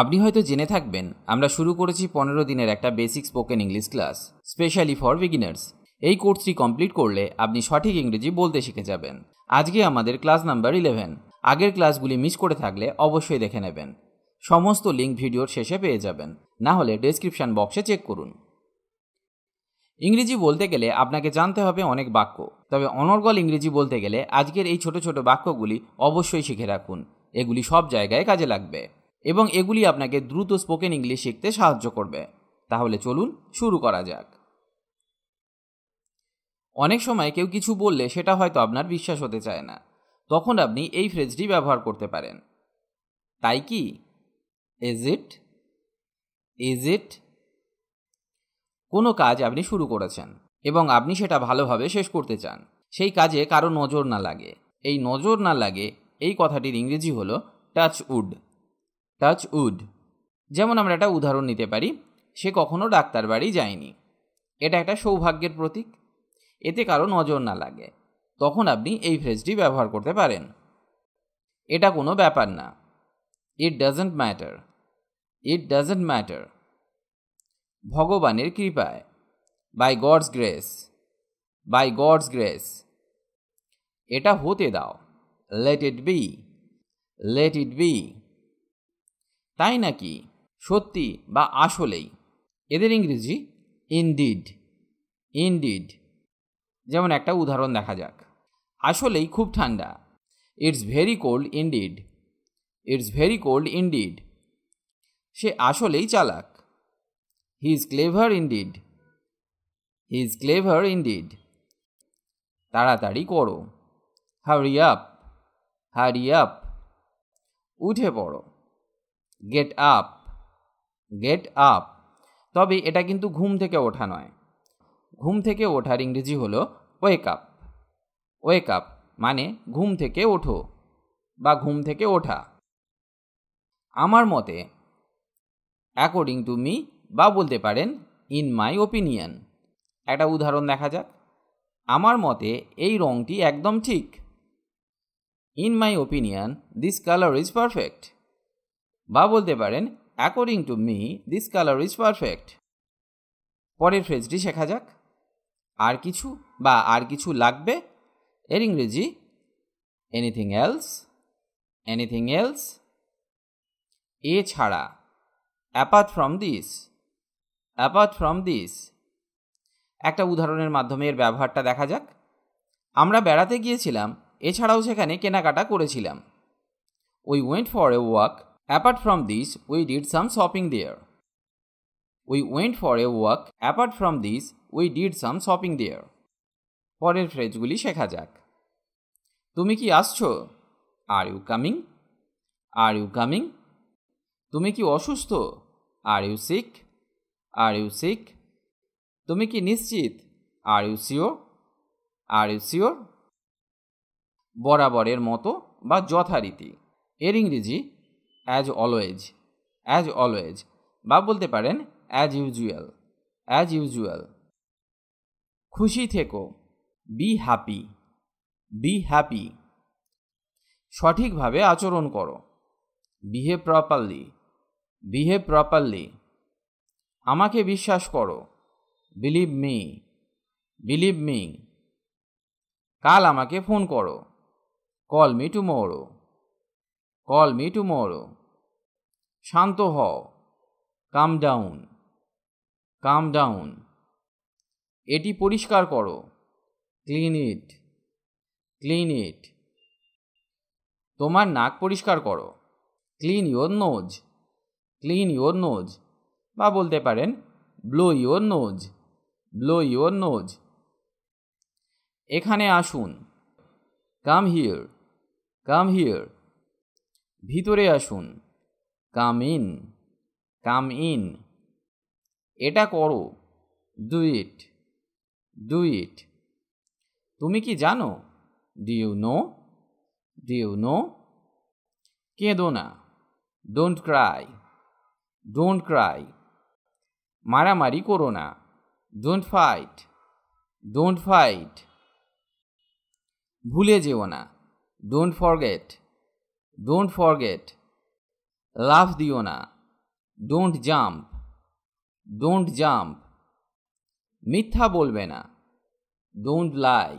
আপনি হয়তো জেনে থাকবেন আমরা শুরু করেছি পনেরো দিনের একটা basic spoken English class specially for beginners এই কোর্সটি কমপ্লিট করলে আপনি সঠিক ইংরেজি বলতে শিখে যাবেন আজকে আমাদের ক্লাস নাম্বার ইলেভেন আগের ক্লাসগুলি মিস করে থাকলে অবশ্যই দেখে নেবেন সমস্ত লিঙ্ক ভিডিওর শেষে পেয়ে যাবেন না হলে ডেসক্রিপশন বক্সে চেক করুন ইংরেজি বলতে গেলে আপনাকে জানতে হবে অনেক বাক্য তবে অনর্গল ইংরেজি বলতে গেলে আজকের এই ছোট ছোট বাক্যগুলি অবশ্যই শিখে রাখুন এগুলি সব জায়গায় কাজে লাগবে এবং এগুলি আপনাকে দ্রুত স্পোকেন ইংলিশ শিখতে সাহায্য করবে তাহলে চলুন শুরু করা যাক অনেক সময় কেউ কিছু বললে সেটা হয়তো আপনার বিশ্বাস হতে চায় না তখন আপনি এই ফ্রেজটি ব্যবহার করতে পারেন তাই কি ইজ ইট ইজ ইট কোনো কাজ আপনি শুরু করেছেন এবং আপনি সেটা ভালোভাবে শেষ করতে চান সেই কাজে কারো নজর না লাগে এই নজর না লাগে এই কথাটির ইংরেজি হলো টাচ উড টাচ উড যেমন আমরা একটা উদাহরণ নিতে পারি সে কখনো ডাক্তার বাড়ি যায়নি এটা একটা সৌভাগ্যের প্রতীক এতে কারো নজর না লাগে তখন আপনি এই ফ্রেজটি ব্যবহার করতে পারেন এটা কোনো ব্যাপার না it doesn't matter it doesn't matter ভগবানের কৃপায় by God's grace by God's grace এটা হতে দাও let it be let it be তাই নাকি সত্যি বা আসলেই এদের ইংরেজি ইনডিড ইনডিড যেমন একটা উদাহরণ দেখা যাক আসলেই খুব ঠান্ডা it's very cold indeed it's very cold indeed সে আসলেই চালাক he is clever indeed he is clever indeed তাড়াতাড়ি করো হারি আপ হারি আপ উঠে পড়ো গেট আপ গেট আপ তবে এটা কিন্তু ঘুম থেকে ওঠা নয় ঘুম থেকে ওঠার ইংরেজি হলো ওয়েক আপ ওয়েক আপ মানে ঘুম থেকে ওঠো বা ঘুম থেকে ওঠা আমার মতে অ্যাকর্ডিং টু মি বা বলতে পারেন ইন মাই ওপিনিয়ন একটা উদাহরণ দেখা যাক আমার মতে এই রঙটি একদম ঠিক in my opinion this colour is perfect বা বলতে পারেন according to me this colour is perfect পরের ফ্রেজটি শেখা যাক আর কিছু বা আর কিছু লাগবে এর ইংরেজি এনিথিং এলস এনিথিং এলস এছাড়া apart from this apart from this একটা উদাহরণের মাধ্যমে এর ব্যবহারটা দেখা যাক আমরা বেড়াতে গিয়েছিলাম এছাড়াও সেখানে কেনাকাটা করেছিলাম we went for a walk Apart from this, we did some shopping there. We went for a walk. Apart from this, we did some shopping there. পরের ফ্রেজগুলি শেখা যাক তুমি কি আসছো are you coming are you coming তুমি কি অসুস্থ are you sick are you sick তুমি কি নিশ্চিত are you sure are you sure বরাবরের মতো বা যথারীতি এর ইংরেজি অ্যাজ অলওয়েজ অ্যাজ অলওয়েজ বা বলতে পারেন অ্যাজ ইউজুয়াল অ্যাজ ইউজুয়াল খুশি থেকো বি হ্যাপি বি হ্যাপি সঠিকভাবে আচরণ করো বিহেভ প্রপারলি বিহেভ প্রপারলি আমাকে বিশ্বাস করো বিলিভ মি বিলিভ মি কাল আমাকে ফোন করো call me tomorrow call me tomorrow শান্ত হও কাম ডাউন কাম ডাউন এটি পরিষ্কার করো ক্লিন ইট ক্লিন ইট তোমার নাক পরিষ্কার করো clean your nose clean your nose বা বলতে পারেন blow your nose blow your nose এখানে আসুন কাম হিয়ার কাম হিয়ার ভিতরে আসুন কাম ইন কাম ইন এটা করো ডু ইট ডু ইট তুমি কি জানো do you know do you know কেঁদো না ডোন্ট ক্রাই ডোন্ট ক্রাই মারামারি করো না ডোন্ট ফাইট ডোন্ট ফাইট ভুলে যেও না ডোন্ট ফরগেট ডোন্ট ফরগেট লাফ দিও না ডোন্ট জাম্প ডোন্ট জাম্প মিথ্যা বলবে না ডোন্ট লাই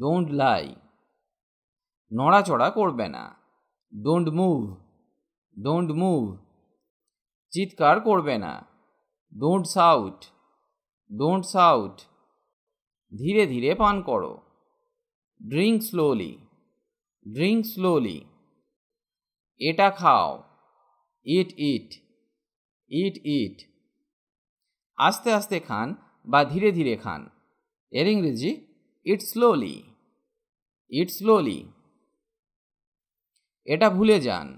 ডোন্ট লাই নড়াচড়া করবে না ডোন্ট মুভ ডোন্ট মুভ চিৎকার করবে না ডোন্ট সাউট ডোন্ট সাউট ধীরে ধীরে পান করো ড্রিঙ্ক স্লোলি ড্রিঙ্ক স্লোলি এটা খাও ইট ইট ইট ইট আস্তে আস্তে খান বা ধীরে ধীরে খান এর ইংরেজি ইট স্লোলি ইট স্লোলি এটা ভুলে যান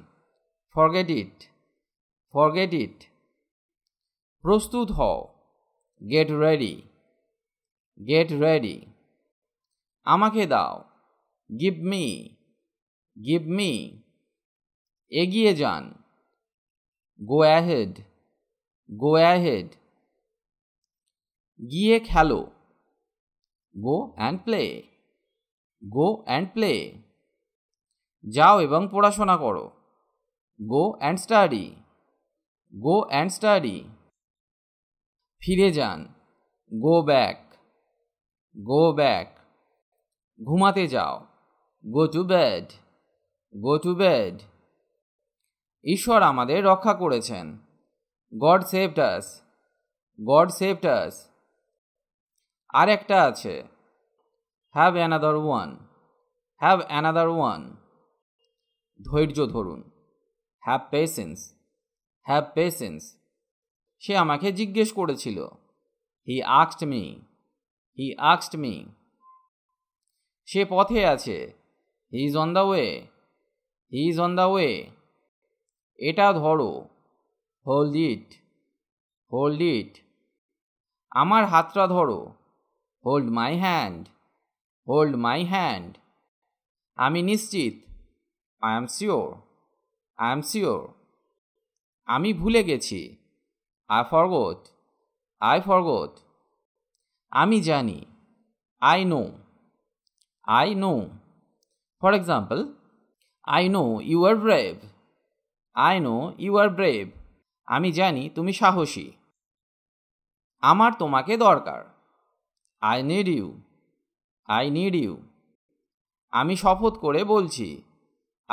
ফরগেট ইট ফরগেট ইট প্রস্তুত হও গেট রেডি গেট রেডি আমাকে দাও গিভ মি গিভ মি এগিয়ে যান গো অ্যাহেড গো অ্যাহেড গিয়ে খেলো go and play go and play যাও এবং পড়াশোনা করো go and study go and study ফিরে যান গো ব্যাক গো ব্যাক ঘুমাতে যাও go to bed go to bed ঈশ্বর আমাদের রক্ষা করেছেন গড সেভটাস গড সেভটাস আর একটা আছে have another one have another one ধৈর্য ধরুন হ্যাভ পেশেন্স হ্যাভ পেশেন্স সে আমাকে জিজ্ঞেস করেছিল হি আক্সড মি হি আক্সড মি সে পথে আছে he is on the way he is on the way এটা ধরো হোল্ড ইট হোল্ড ইট আমার হাতটা ধরো hold my hand hold my hand আমি নিশ্চিত I am sure I am sure আমি ভুলে গেছি আই ফরগট আই ফরগোট আমি জানি I know I know for example I know you are brave I know you are brave আমি জানি তুমি সাহসী আমার তোমাকে দরকার I need you I need you আমি শপথ করে বলছি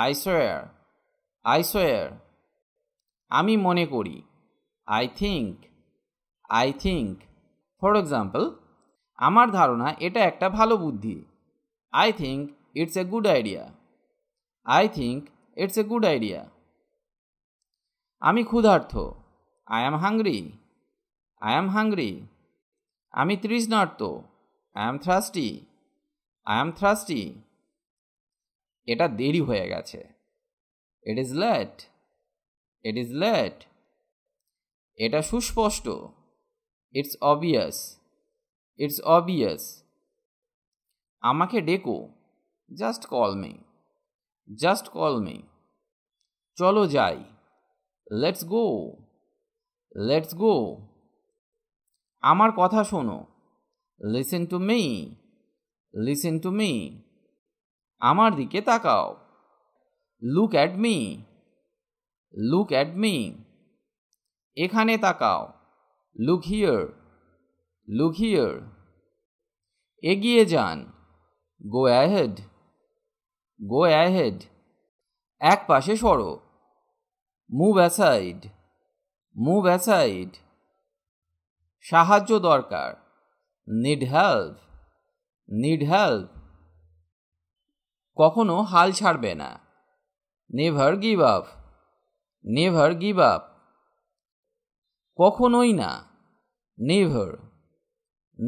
আই সোয়ার আই সোয়ার আমি মনে করি I think I think for example আমার ধারণা এটা একটা ভালো বুদ্ধি I think it's a good idea I think it's a good idea আমি ক্ষুধার্থ I am hungry I am hungry আমি তৃষ্ণার্থ I am thirsty I am thirsty এটা দেরি হয়ে গেছে it is late it is late এটা সুস্পষ্ট ইটস অবভিয়াস ইটস অবভিয়াস আমাকে ডেকো just call me just call me চলো যাই লেটস গো লেটস গো আমার কথা শোনো listen to me listen to me আমার দিকে তাকাও look at me look at me এখানে তাকাও লুক হিয়ার লুক হিয়ার এগিয়ে যান গো অ্যাহেড গো অ্যাহেড এক পাশে সরো মুভ অ্যাসাইড মুভ অ্যাসাইড সাহায্য দরকার নিড হেল্প নিড হেল্প কখনো হাল ছাড়বে না never give up never give up কখনোই না নেভার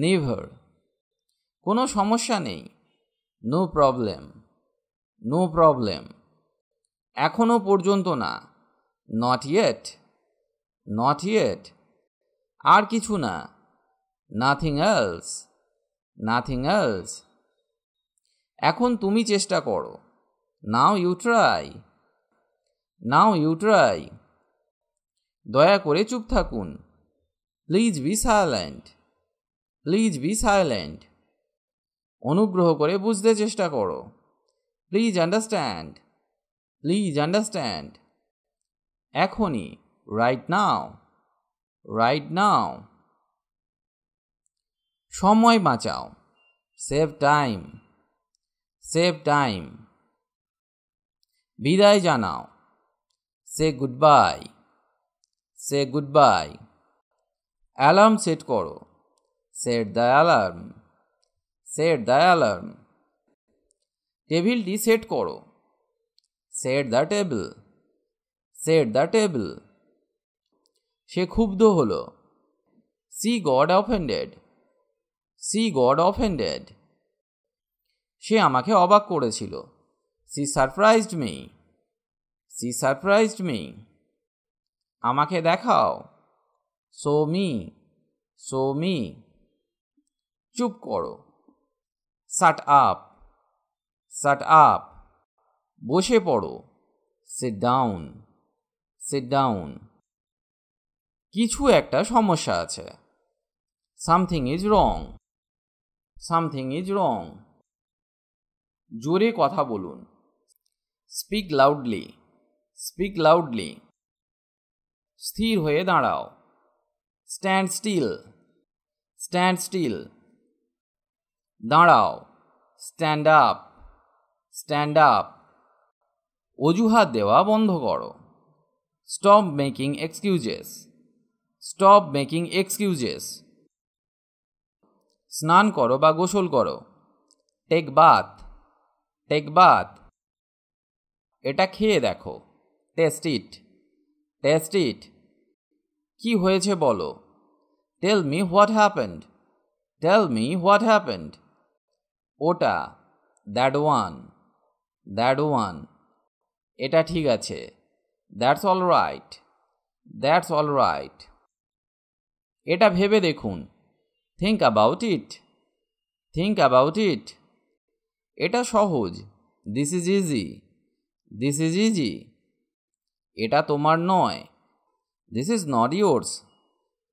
নেভার কোনো সমস্যা নেই নো প্রবলেম নো প্রবলেম এখনও পর্যন্ত না নট ইয়েট নট ইয়েট আর কিছু না নাথিং এলস নাথিং এলস এখন তুমি চেষ্টা করো now you try now you try দয়া করে চুপ থাকুন please be silent please be silent অনুগ্রহ করে বুঝতে চেষ্টা করো প্লিজ আন্ডারস্ট্যান্ড প্লিজ আন্ডারস্ট্যান্ড এখনই রাইট নাও রাইট নাও সময় বাঁচাও সেভ টাইম সেভ টাইম বিদায় জানাও say good bye say good bye alarm set করো set the alarm set the alarm টেবিলটি সেট করো set the table set the table সে ক্ষুব্ধ হল C got offended she got offended সে আমাকে অবাক করেছিল she surprised me she surprised me আমাকে দেখাও সো মি সো মি চুপ করো সাট আপ সাট আপ বসে পড়ো সিট ডাউন সিট ডাউন কিছু একটা সমস্যা আছে something is wrong something is wrong জোরে কথা বলুন স্পিক লাউডলি স্পিক লাউডলি স্থির হয়ে দাঁড়াও স্ট্যান্ড স্টিল স্ট্যান্ড স্টিল দাঁড়াও স্ট্যান্ড আপ স্ট্যান্ড আপ অজুহাত দেওয়া বন্ধ করো stop making excuses stop making excuses স্নান করো বা গোসল করো টেক বাথ টেক বাথ এটা খেয়ে দেখো টেস্ট ইট টেস্ট ইট কি হয়েছে বলো tell me what happened tell me what happened ওটা দ্যাট ওয়ান দ্যাট ওয়ান এটা ঠিক আছে that's all right that's all right এটা ভেবে দেখুন think about it think about it এটা সহজ this is easy this is easy এটা তোমার নয় this is not yours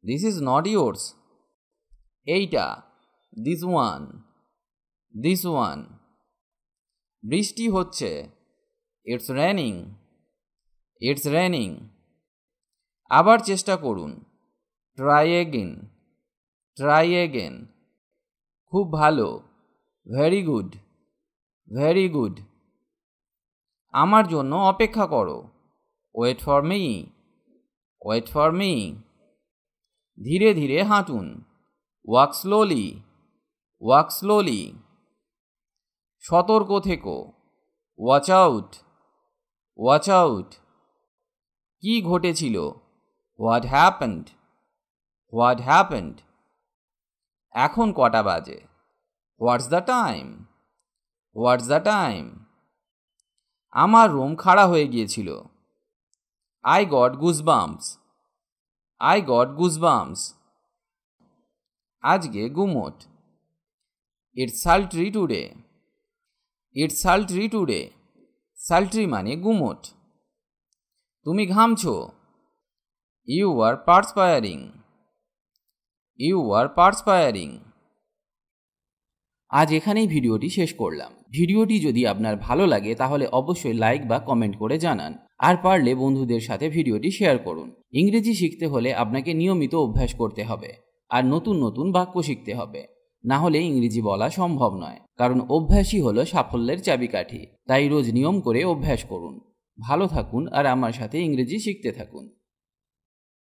this is not yours এইটা দিস ওয়ান দিস ওয়ান বৃষ্টি হচ্ছে ইটস রেনিং ইটস রেনিং আবার চেষ্টা করুন ট্রাই এগেন ট্রাই এগেন খুব ভালো ভেরি গুড ভেরি গুড আমার জন্য অপেক্ষা করো wait for me wait for me ধীরে ধীরে হাঁটুন ওয়াক স্লোলি ওয়াক স্লোলি সতর্ক থেকো ওয়াচ আউট ওয়াচ আউট কি ঘটেছিল হোয়াট হ্যাপেন্ড হোয়াট হ্যাপেন্ড এখন কটা বাজে what's the time what's the time আমার রুম খাড়া হয়ে গিয়েছিল I got goosebumps I got goosebumps আজকে গুমোট it's sultry today it's sultry today sultry মানে গুমোট তুমি ঘামছো ইউ আর পার্সপায়ারিং ইউ আর পার্সপায়ারিং আজ এখানেই ভিডিওটি শেষ করলাম ভিডিওটি যদি আপনার ভালো লাগে তাহলে অবশ্যই লাইক বা কমেন্ট করে জানান আর পারলে বন্ধুদের সাথে ভিডিওটি শেয়ার করুন ইংরেজি শিখতে হলে আপনাকে নিয়মিত অভ্যাস করতে হবে আর নতুন নতুন বাক্য শিখতে হবে না হলে ইংরেজি বলা সম্ভব নয় কারণ অভ্যাসই হলো সাফল্যের চাবিকাঠি তাই রোজ নিয়ম করে অভ্যাস করুন ভালো থাকুন আর আমার সাথে ইংরেজি শিখতে থাকুন